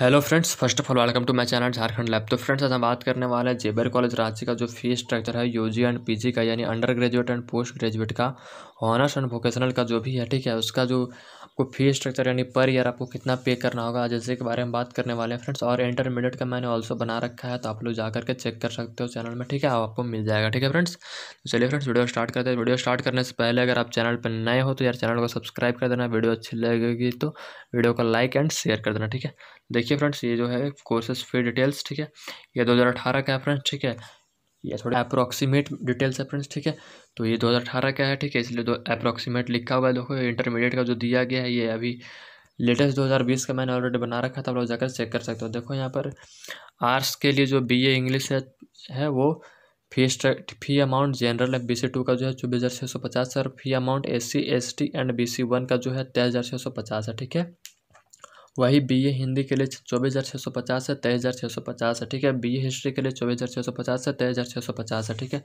Hello friends first of all welcome to my channel Jharkhand lab तो friends आज हम बात करने वाले हैं जेबर कॉलेज रांची का जो फीस स्ट्रक्चर है यूजी एंड पीजी का यानी undergraduate and postgraduate का ऑनर्स एंड वोकेशनल का जो भी है ठीक है उसका जो आपको फी स्ट्रक्चर यानी पर ईयर आपको कितना पे करना होगा जैसे के बारे में बात करने वाले हैं फ्रेंड्स और इंटरमीडिएट का मैंने ऑल्सो बना रखा है तो आप लोग जा करके चेक कर सकते हो चैनल में ठीक है आपको मिल जाएगा ठीक है फ्रेंड्स तो चलिए फ्रेंड्स वीडियो स्टार्ट करते हैं वीडियो स्टार्ट करने से पहले अगर आप चैनल पर नए हो तो यार चैनल को सब्सक्राइब कर देना वीडियो अच्छी लगेगी तो वीडियो को लाइक एंड शेयर कर देना ठीक है देखिए फ्रेंड्स ये जो है कोर्सेज फी डिटेल्स ठीक है ये दो का है फ्रेंड्स ठीक है या थोड़ा अप्रोक्सीमेट डिटेल्स है फ्रेंड्स ठीक है तो ये 2018 का है ठीक है इसलिए दो अप्रोक्सीमेट लिखा हुआ है देखो इंटरमीडिएट का जो दिया गया है ये अभी लेटेस्ट 2020 का मैंने ऑलरेडी बना रखा था आप लोग जाकर चेक कर सकते हो देखो यहाँ पर आर्ट्स के लिए जो बी ए इंग्लिश है, है वो फी फी अमाउंट जनरल है बी सी टू का जो है चौबीस हज़ार छः सौ पचास है और fee amount S C S T and B C one का जो है तेईस हज़ार छः सौ पचास है ठीक है वही बी ए हिंदी के लिए चौबीस हज़ार छः सौ पचास है तेईस हज़ार छः सौ पचास है ठीक है बी ए हिस्ट्री के लिए चौबीस हज़ार छः सौ पचास है तेईस हज़ार छः सौ पचास है ठीक है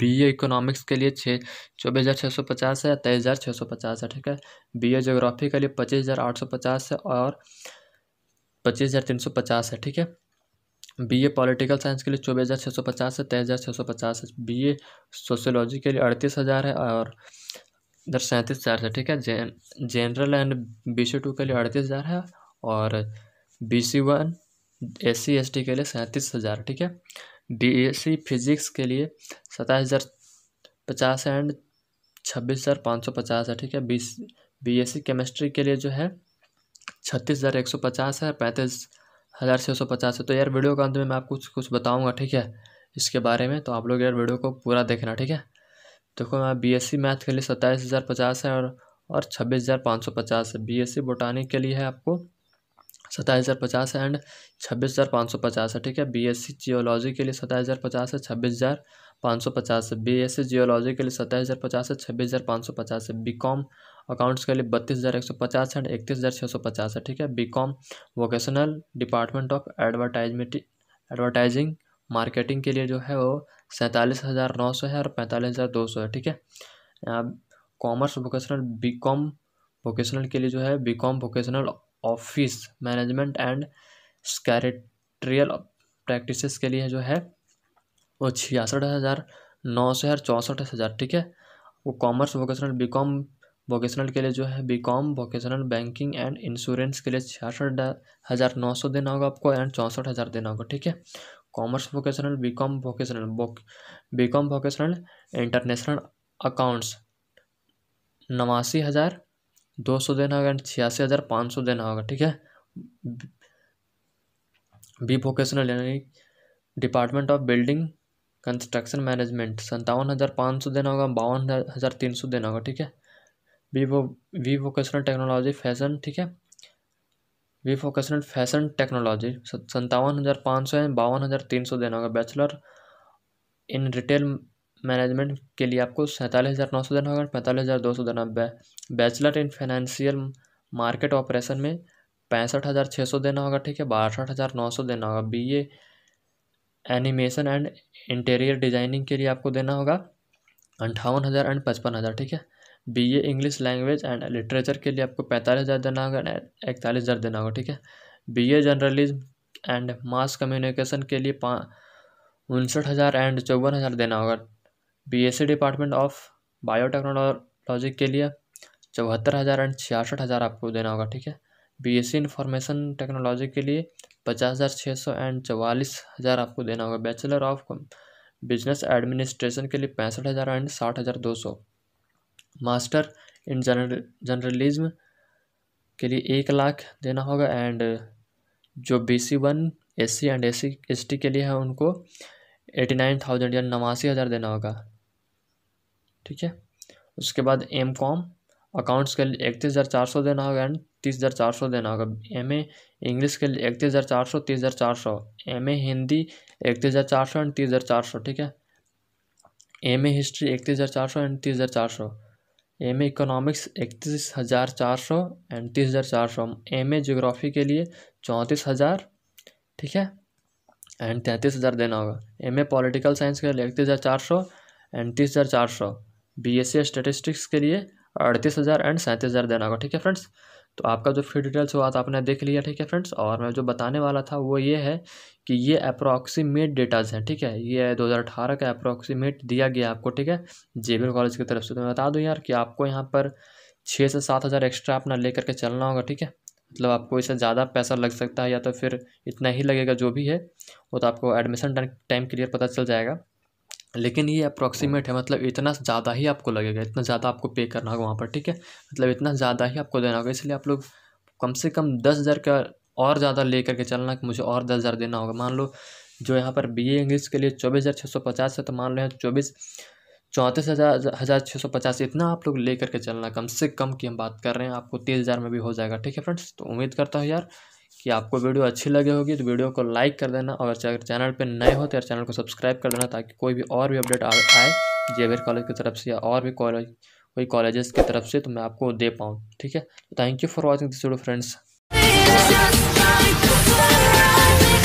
बी ए इकोनॉमिक्स के लिए छः चौबीस हज़ार छः सौ पचास है तेईस हज़ार छः सौ पचास है ठीक है बी ए जोग्राफी के लिए पच्चीस हज़ार आठ सौ पचास है और पच्चीस हज़ार तीन सौ पचास है ठीक है बी ए पॉलिटिकल साइंस के लिए चौबीस हज़ार छः सौ पचास है तेईस हज़ार छः सौ पचास है बी ए सोशियोलॉजी के लिए अड़तीस हज़ार है और इधर सैंतीस हज़ार से ठीक है gen general and B C two के लिए अड़तीस हज़ार है और B C one S C S T के लिए सैंतीस हज़ार ठीक है बी एस सी फिजिक्स के लिए सताईस हज़ार पचास एंड छब्बीस हज़ार पाँच सौ पचास है ठीक है B B S C chemistry के लिए जो है छत्तीस हज़ार एक सौ पचास है पैंतीस हज़ार छः सौ पचास है तो यार वीडियो के अंत में मैं आपको कुछ कुछ बताऊँगा ठीक है इसके बारे में तो आप लोग यार वीडियो को पूरा देखना ठीक है देखो यहाँ बी एस सी मैथ के लिए सत्ताईस हज़ार पचास है और और छब्बीस हज़ार पाँच सौ पचास है बी एस सी बोटानी के लिए है आपको सत्ताईस हज़ार पचास है एंड छब्बीस हज़ार पाँच सौ पचास है ठीक है बी एस सी जियोलॉजी के लिए सत्ताईस हज़ार पचास है छब्बीस हज़ार पाँच सौ पचास है बी एस सी जियोलॉजी के लिए सत्ताईस हज़ार पचास है छब्बीस हज़ार पाँच सौ पचास है बी कॉम अकाउंट्स के लिए बत्तीस हज़ार एक सौ पचास एंड इकतीस हज़ार छः सौ पचास है ठीक है B com vocational department of advertisement advertising marketing के लिए जो है वो सैंतालीस हज़ार नौ सौ है और पैंतालीस हज़ार दो सौ है ठीक है commerce vocational B com vocational के लिए जो है B com vocational office management and secretarial practice के लिए जो है वो छियासठ हज़ार नौ सौ है चौंसठ हज़ार ठीक है वो commerce vocational B com vocational के लिए जो है B com vocational banking and insurance के लिए छियासठ हज़ार नौ सौ देना होगा आपको एंड चौंसठ हज़ार देना होगा ठीक है commerce vocational B com vocational B com vocational international accounts नवासी हज़ार दो सौ देना होगा छियासी हज़ार पाँच सौ देना होगा ठीक है बी वोकेशनल यानी department of building construction management संतावन हज़ार पाँच सौ देना होगा बावन हज़ार तीन सौ देना होगा ठीक है वी वो वी वोकेशनल टेक्नोलॉजी फैशन ठीक है वी फॉर फैशन टेक्नोलॉजी संतावन हज़ार पाँच सौ बावन हज़ार तीन सौ देना होगा बैचलर इन रिटेल मैनेजमेंट के लिए आपको सैंतालीस हज़ार नौ सौ देना होगा पैंतालीस हज़ार दो सौ देना बै, bachelor in financial market operation में पैंसठ हज़ार छः सौ देना होगा ठीक है बासठ हज़ार नौ सौ देना होगा B A animation and interior designing के लिए आपको देना होगा अंठावन हज़ार एंड पचपन हज़ार ठीक है B A English language and literature के लिए आपको पैंतालीस हज़ार देना होगा एंड इकतालीस हज़ार देना होगा ठीक है B A journalism and mass communication के लिए पा उनसठ हज़ार एंड चौवन हज़ार देना होगा B S C department of biotechnology के लिए चौहत्तर हज़ार एंड छियासठ हज़ार आपको देना होगा ठीक है B S C information technology के लिए पचास हज़ार छः सौ एंड चवालीस हज़ार आपको देना होगा बैचलर ऑफ बिजनेस एडमिनिस्ट्रेशन के लिए पैंसठ हज़ार एंड साठ हज़ार दो सौ मास्टर इन जनरल जर्नलिज्म के लिए एक लाख देना होगा एंड जो B C one S C and S C S T के लिए है उनको एटी नाइन थाउजेंड या नवासी हज़ार देना होगा ठीक है उसके बाद एम कॉम अकाउंट्स के लिए इकतीस हज़ार चार सौ देना होगा एंड तीस हज़ार चार सौ देना होगा एम ए इंग्लिश के लिए इकतीस हज़ार चार सौ तीस हज़ार चार सौ एम ए हिंदी इकतीस हज़ार चार सौ एंड तीस हज़ार चार सौ ठीक है एम ए हिस्ट्री इकतीस हज़ार चार सौ एंड तीस हज़ार चार सौ एम ए इकोनॉमिक्स इकतीस हज़ार चार सौ एंड तीस हज़ार चार सौ एम ए जोग्राफ़ी के लिए चौंतीस हज़ार ठीक है एंड तैंतीस हज़ार देना होगा एम ए पॉलिटिकल साइंस के लिए इकतीस हज़ार चार सौ एंड तीस हज़ार चार सौ बी एस सी स्टेटिस्टिक्स के लिए अड़तीस हज़ार एंड सैंतीस हज़ार देना होगा ठीक है फ्रेंड्स तो आपका जो फ्री डिटेल्स हुआ था आपने देख लिया ठीक है फ्रेंड्स और मैं जो बताने वाला था वो ये है कि ये अप्रॉक्सीमेट डेटाज हैं ठीक है ये 2018 का अप्रॉक्सीमेट दिया गया आपको ठीक है जेबीएल कॉलेज की तरफ से तो मैं बता दूँ यार कि आपको यहाँ पर छः से सात हज़ार एक्स्ट्रा अपना ले करके चलना होगा ठीक है मतलब आपको इससे ज़्यादा पैसा लग सकता है या तो फिर इतना ही लगेगा जो भी है वो तो आपको एडमिशन टाइम क्लियर पता चल जाएगा लेकिन ये अप्रॉक्सीमेट हाँ। है मतलब इतना ज़्यादा ही आपको लगेगा इतना ज़्यादा आपको पे करना होगा वहाँ पर ठीक है मतलब इतना ज़्यादा ही आपको देना होगा इसलिए आप लोग कम से कम दस हज़ार का और ज़्यादा ले करके चलना कि मुझे और दस हज़ार देना होगा मान लो जो यहाँ पर बी ए इंग्लिश के लिए चौबीस हज़ार छः सौ पचास है तो मान लो यहाँ चौबीस चौंतीस हज़ार हज़ार छः सौ पचास इतना आप लोग ले करके चलना कम से कम की हम बात कर रहे हैं आपको तीस हज़ार में भी हो जाएगा ठीक है फ्रेंड्स तो उम्मीद करता हूँ यार कि आपको वीडियो अच्छी लगे होगी तो वीडियो को लाइक कर देना और अगर चैनल पर नए हो तो चैनल को सब्सक्राइब कर देना ताकि कोई भी और भी अपडेट आए जे कॉलेज की तरफ से या और भी कॉलेज कोई कॉलेजेस की तरफ से तो मैं आपको दे पाऊँ ठीक है thank you for watching this video friends